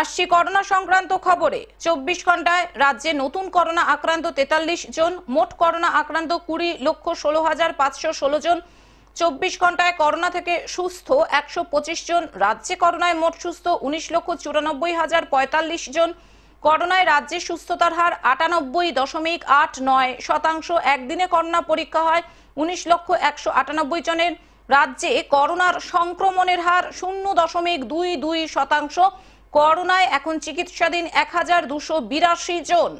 আসছি করোনা সংক্রান্ত খবরে চব্বিশ ঘন্টায় রাজ্যে নতুন করোনা আক্রান্ত তেতাল্লিশ জন মোট করোনা আক্রান্ত কুড়ি লক্ষ ষোলো হাজার পাঁচশো ষোলো জন চব্বিশ ঘন্টায় করোনা থেকে সুস্থ একশো পঁচিশ জন রাজ্যে করোনায় মোট সুস্থ উনিশ লক্ষ চুরানব্বই হাজার পঁয়তাল্লিশ জন করোনায় রাজ্যে সুস্থতার হার আটানব্বই দশমিক আট নয় শতাংশ একদিনে করোনা পরীক্ষা হয় উনিশ লক্ষ একশো আটানব্বই জনের রাজ্যে করোনার সংক্রমণের হার শূন্য দশমিক দুই দুই শতাংশ করোনায় এখন চিকিৎসাধীন এক হাজার দুশো বিরাশি জন